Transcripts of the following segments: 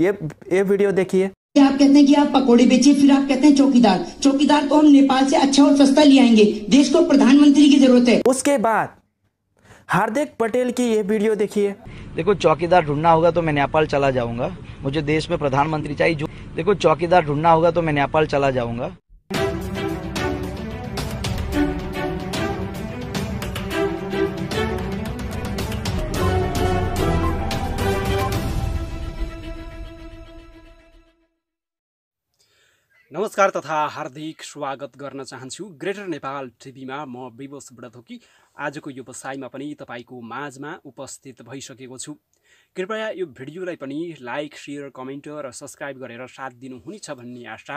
ये ये वीडियो देखिए आप कहते हैं कि आप पकोड़े बेचे फिर आप कहते हैं चौकीदार चौकीदार को हम नेपाल से अच्छा और सस्ता ले आएंगे देश को प्रधानमंत्री की जरूरत है उसके बाद हार्दिक पटेल की ये वीडियो देखिए देखो चौकीदार ढूंढना होगा तो मैं नेपाल चला जाऊंगा मुझे देश में प्रधानमंत्री चाहिए जो देखो चौकीदार ढूंढना होगा तो मैं नेपाल चला जाऊंगा नमस्कार तथा हार्दिक स्वागत गर्न चाहन्छु ग्रेटर नेपाल टिभीमा म विवश बुढाथोकी आजको यो व्यवसायमा पनि तपाईँको माझमा उपस्थित भइसकेको छु कृपया यो भिडियोलाई पनि लाइक सेयर कमेन्ट र सब्सक्राइब गरेर साथ दिनुहुनेछ भन्ने आशा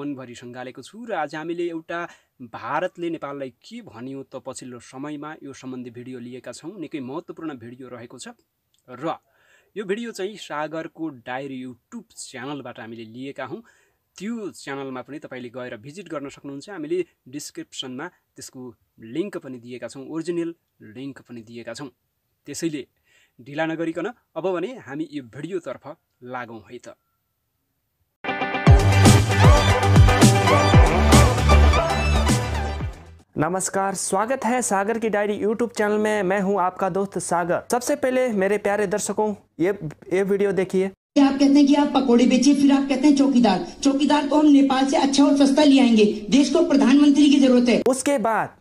मनभरि सङ्घालेको छु र आज हामीले एउटा भारतले नेपाललाई के भन्यो त पछिल्लो समयमा यो सम्बन्धी भिडियो लिएका छौँ निकै महत्त्वपूर्ण भिडियो रहेको छ र यो भिडियो चाहिँ सागरको डायरी युट्युब च्यानलबाट हामीले लिएका हौँ त्यो च्यानलमा पनि तपाईँले गएर भिजिट गर्न सक्नुहुन्छ हामीले डिस्क्रिप्सनमा त्यसको लिङ्क पनि दिएका छौँ ओरिजिनल लिङ्क पनि दिएका छौँ त्यसैले ढिला नगरिकन अब भने हामी यो भिडियोतर्फ लागौँ है त नमस्कार स्वागत है सागर की डायरी यूट्यूब चैनल में मैं हूं आपका दोस्त सागर सबसे पहले मेरे प्यारे दर्शकों ये ये वीडियो देखिए आप कहते हैं कि आप पकोड़े बेचे फिर आप कहते हैं चौकीदार चौकीदार को हम नेपाल से अच्छा और सस्ता ले आएंगे देश को प्रधानमंत्री की जरूरत है उसके बाद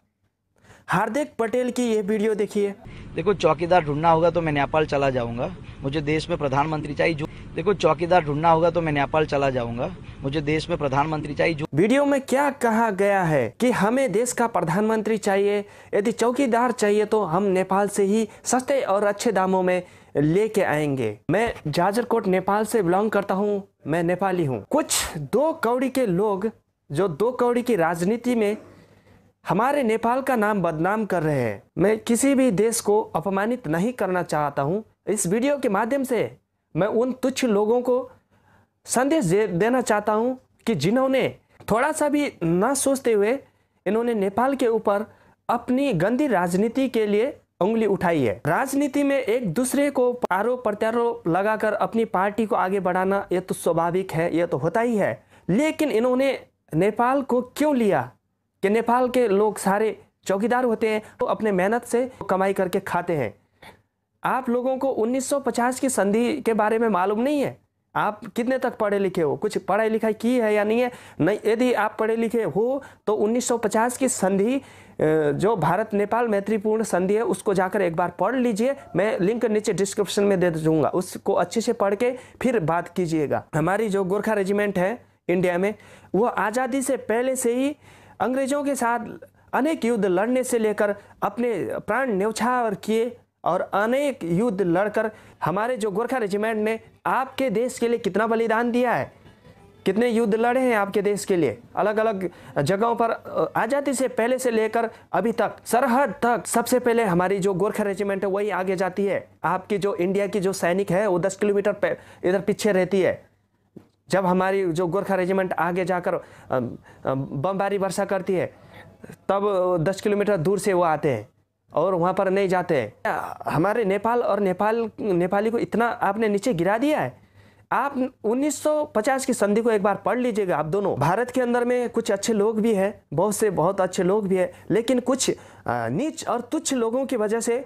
हार्दिक पटेल की ये वीडियो देखिए देखो चौकीदार ढूंढना होगा तो मैं नेपाल चला जाऊंगा मुझे देश में प्रधानमंत्री चाहिए जो देखो चौकीदार ढूंढना होगा तो मैं नेपाल चला जाऊंगा मुझे देश में प्रधानमंत्री चाहिए जो वीडियो में क्या कहा गया है कि हमें देश का प्रधानमंत्री चाहिए यदि चौकीदार चाहिए तो हम नेपाल से ही सस्ते और अच्छे दामों में लेके आएंगे मैं जाजरकोट नेपाल से बिलोंग करता हूँ मैं नेपाली हूँ कुछ दो कौड़ी के लोग जो दो कौड़ी की राजनीति में हमारे नेपाल का नाम बदनाम कर रहे हैं मैं किसी भी देश को अपमानित नहीं करना चाहता हूँ इस वीडियो के माध्यम से मैं उन तुच्छ लोगों को संदेश दे, देना चाहता हूँ कि जिन्होंने थोड़ा सा भी ना सोचते हुए इन्होंने नेपाल के ऊपर अपनी गंदी राजनीति के लिए उंगली उठाई है राजनीति में एक दूसरे को आरोप प्रत्यारोप लगाकर अपनी पार्टी को आगे बढ़ाना यह तो स्वाभाविक है यह तो होता ही है लेकिन इन्होंने नेपाल को क्यों लिया कि नेपाल के लोग सारे चौकीदार होते हैं तो अपने मेहनत से कमाई करके खाते हैं आप लोगों को 1950 की संधि के बारे में मालूम नहीं है आप कितने तक पढ़े लिखे हो कुछ पढ़ाई लिखाई की है या नहीं है नहीं यदि आप पढ़े लिखे हो तो 1950 की संधि जो भारत नेपाल मैत्रीपूर्ण संधि है उसको जाकर एक बार पढ़ लीजिए मैं लिंक नीचे डिस्क्रिप्शन में दे दूंगा उसको अच्छे से पढ़ के फिर बात कीजिएगा हमारी जो गोरखा रेजिमेंट है इंडिया में वो आज़ादी से पहले से ही अंग्रेजों के साथ अनेक युद्ध लड़ने से लेकर अपने प्राण न्यौछावर किए और अनेक युद्ध लड़कर हमारे जो गोरखा रेजिमेंट ने आपके देश के लिए कितना बलिदान दिया है कितने युद्ध लड़े हैं आपके देश के लिए अलग अलग जगहों पर आज़ादी से पहले से लेकर अभी तक सरहद तक सबसे पहले हमारी जो गोरखा रेजिमेंट है वही आगे जाती है आपकी जो इंडिया की जो सैनिक है वो दस किलोमीटर इधर पीछे रहती है जब हमारी जो गोरखा रेजिमेंट आगे जाकर बमबारी वर्षा करती है तब दस किलोमीटर दूर से वो आते हैं और वहाँ पर नहीं जाते हैं हमारे नेपाल और नेपाल नेपाली को इतना आपने नीचे गिरा दिया है आप 1950 की संधि को एक बार पढ़ लीजिएगा आप दोनों भारत के अंदर में कुछ अच्छे लोग भी हैं बहुत से बहुत अच्छे लोग भी हैं लेकिन कुछ नीच और तुच्छ लोगों की वजह से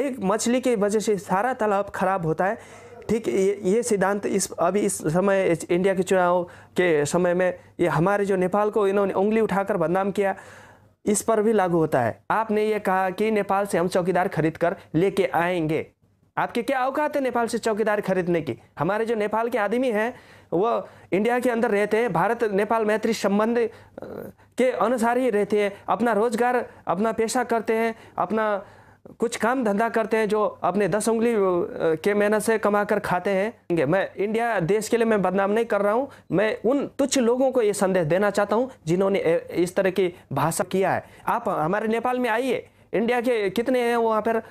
एक मछली की वजह से सारा तालाब खराब होता है ठीक ये ये सिद्धांत इस अभी इस समय इंडिया के चुनाव के समय में ये हमारे जो नेपाल को इन्होंने उंगली उठाकर बदनाम किया इस पर भी लागू होता है आपने ये कहा कि नेपाल से हम चौकीदार खरीद कर लेके आएंगे आपके क्या औकात है नेपाल से चौकीदार खरीदने की हमारे जो नेपाल के आदमी हैं वो इंडिया के अंदर रहते हैं भारत नेपाल मैत्री संबंध के अनुसार ही रहते हैं अपना रोजगार अपना पेशा करते हैं अपना कुछ काम धंधा करते हैं जो अपने दस उंगली के मेहनत से कमा कर खाते हैं मैं इंडिया देश के लिए मैं बदनाम नहीं कर रहा हूँ मैं उन तुच्छ लोगों को ये संदेश देना चाहता हूँ जिन्होंने इस तरह की भाषा किया है आप हमारे नेपाल में आइए इंडिया के कितने हैं वहाँ पर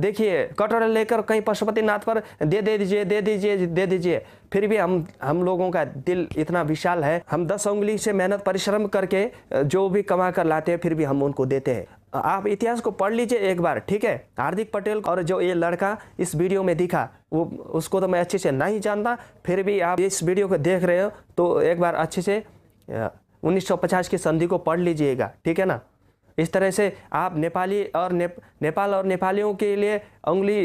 देखिए कटोरे लेकर कहीं पशुपतिनाथ पर दे दे दीजिए दे दीजिए दे दीजिए फिर भी हम हम लोगों का दिल इतना विशाल है हम दस उंगली से मेहनत परिश्रम करके जो भी कमा कर लाते हैं फिर भी हम उनको देते हैं आप इतिहास को पढ़ लीजिए एक बार ठीक है हार्दिक पटेल और जो ये लड़का इस वीडियो में दिखा वो उसको तो मैं अच्छे से नहीं जानता फिर भी आप इस वीडियो को देख रहे हो तो एक बार अच्छे से 1950 की संधि को पढ़ लीजिएगा ठीक है ना इस तरह से आप नेपाली और ने, नेपाल और नेपालियों के लिए उंगली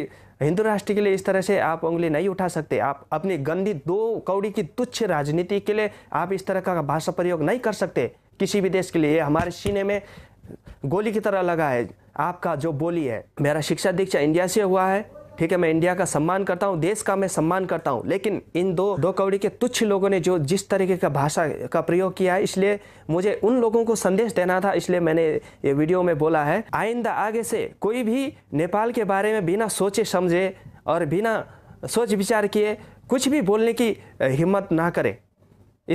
हिंदू राष्ट्र के लिए इस तरह से आप उंगली नहीं उठा सकते आप अपनी गंदी दो कौड़ी की तुच्छ राजनीति के लिए आप इस तरह का भाषा प्रयोग नहीं कर सकते किसी भी देश के लिए हमारे सीने में गोली की तरह लगा है आपका जो बोली है मेरा शिक्षा दीक्षा इंडिया से हुआ है ठीक है मैं इंडिया का सम्मान करता हूँ देश का मैं सम्मान करता हूँ लेकिन इन दो दो कौड़ी के तुच्छ लोगों ने जो जिस तरीके का भाषा का प्रयोग किया है इसलिए मुझे उन लोगों को संदेश देना था इसलिए मैंने ये वीडियो में बोला है आइंदा आगे से कोई भी नेपाल के बारे में बिना सोचे समझे और बिना सोच विचार किए कुछ भी बोलने की हिम्मत ना करें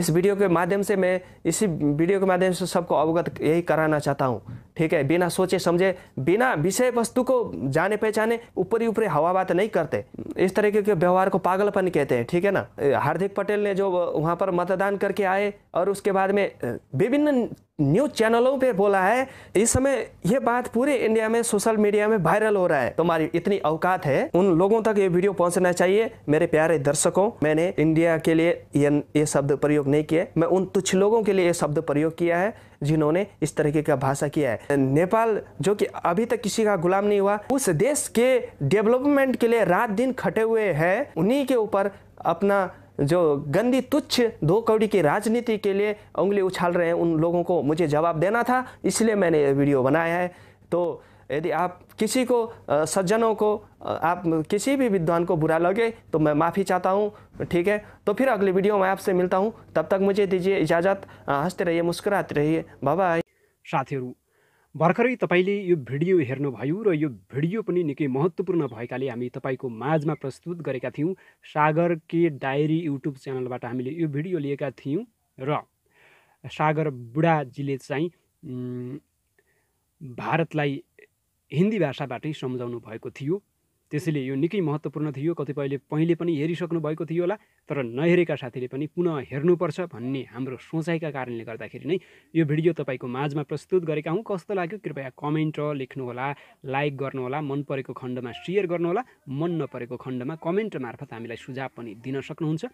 इस वीडियो के माध्यम से मैं इसी वीडियो के माध्यम से सबको अवगत यही कराना चाहता हूँ ठीक है बिना सोचे समझे बिना विषय वस्तु को जाने पहचाने ऊपरी ऊपरी हवा बात नहीं करते इस तरीके के व्यवहार को पागलपन कहते हैं ठीक है ना हार्दिक पटेल ने जो वहाँ पर मतदान करके आए और उसके बाद में विभिन्न न्यूज चैनलों पे बोला है इस समय ये बात पूरे इंडिया में सोशल मीडिया में वायरल हो रहा है तुम्हारी इतनी औकात है उन लोगों तक ये वीडियो पहुंचना चाहिए मेरे प्यारे दर्शकों मैंने इंडिया के लिए ये ये शब्द प्रयोग नहीं किए मैं उन तुच्छ लोगों के लिए ये शब्द प्रयोग किया है जिन्होंने इस तरीके का भाषा किया है नेपाल जो कि अभी तक किसी का गुलाम नहीं हुआ उस देश के डेवलपमेंट के लिए रात दिन खटे हुए है उन्हीं के ऊपर अपना जो गंदी तुच्छ दो कौड़ी की राजनीति के लिए उंगली उछाल रहे हैं उन लोगों को मुझे जवाब देना था इसलिए मैंने ये वीडियो बनाया है तो यदि आप किसी को सज्जनों को आप किसी भी विद्वान को बुरा लगे तो मैं माफ़ी चाहता हूँ ठीक है तो फिर अगली वीडियो में आपसे मिलता हूँ तब तक मुझे दीजिए इजाज़त हंसते रहिए मुस्कुराते रहिए बाबा साथीहरू भर्खरै तपाईँले यो भिडियो हेर्नुभयो र यो भिडियो पनि निकै महत्त्वपूर्ण भएकाले हामी तपाईँको माझमा प्रस्तुत गरेका थियौँ सागर के डायरी युट्युब च्यानलबाट हामीले यो भिडियो लिएका थियौँ र सागर बुढाजीले चाहिँ भारतलाई हिन्दी भाषाबाटै सम्झाउनु भएको थियो त्यसैले यो निकै महत्त्वपूर्ण थियो कतिपयले पहिले पनि हेरिसक्नु भएको थियो होला तर नहेरेका साथीले पनि पुनः हेर्नुपर्छ भन्ने हाम्रो सोचाइका कारणले गर्दाखेरि नै यो भिडियो तपाईँको माझमा प्रस्तुत गरेका हौँ कस्तो लाग्यो कृपया कमेन्ट लेख्नुहोला लाइक गर्नुहोला मन परेको खण्डमा सेयर गर्नुहोला मन नपरेको खण्डमा कमेन्ट मार्फत हामीलाई सुझाव पनि दिन सक्नुहुन्छ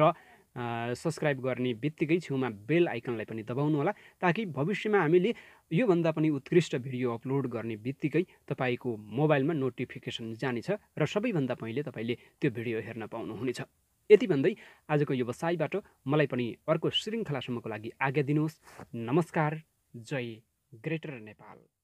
र सब्सक्राइब गर्ने बित्तिकै छेउमा बेल आइकनलाई पनि दबाउनु होला ताकि भविष्यमा हामीले योभन्दा पनि उत्कृष्ट भिडियो अपलोड गर्ने बित्तिकै तपाईँको मोबाइलमा नोटिफिकेसन जानेछ र सबैभन्दा पहिले तपाईँले त्यो भिडियो हेर्न पाउनुहुनेछ यति भन्दै आजको व्यवसायबाट मलाई पनि अर्को श्रृङ्खलासम्मको लागि आज्ञा दिनुहोस् नमस्कार जय ग्रेटर नेपाल